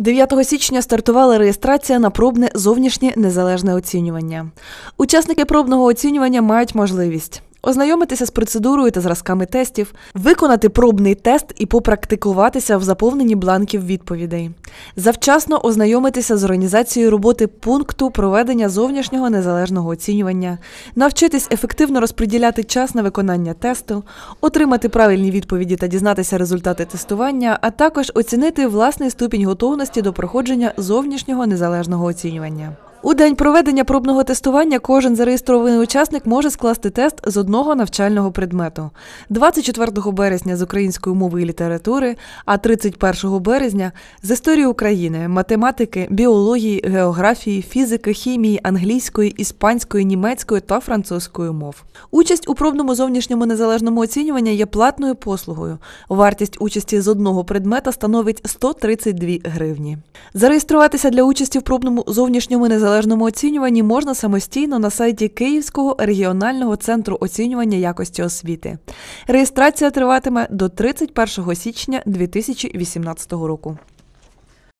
9 січня стартувала реєстрація на пробне зовнішнє незалежне оцінювання. Учасники пробного оцінювання мають можливість ознайомитися з процедурою та зразками тестів, виконати пробний тест і попрактикуватися в заповненні бланків відповідей, завчасно ознайомитися з організацією роботи пункту проведення зовнішнього незалежного оцінювання, навчитись ефективно розподіляти час на виконання тесту, отримати правильні відповіді та дізнатися результати тестування, а також оцінити власний ступінь готовності до проходження зовнішнього незалежного оцінювання. У день проведення пробного тестування кожен зареєстрований учасник може скласти тест з одного навчального предмету 24 березня з української мови і літератури, а 31 березня з історії України, математики, біології, географії, фізики, хімії, англійської, іспанської, німецької та французької мов. Участь у пробному зовнішньому незалежному оцінюванні є платною послугою. Вартість участі з одного предмета становить 132 гривні. Зареєструватися для участі в пробному зовнішньому незалежному незалежному оцінюванні можна самостійно на сайті Київського регіонального центру оцінювання якості освіти. Реєстрація триватиме до 31 січня 2018 року.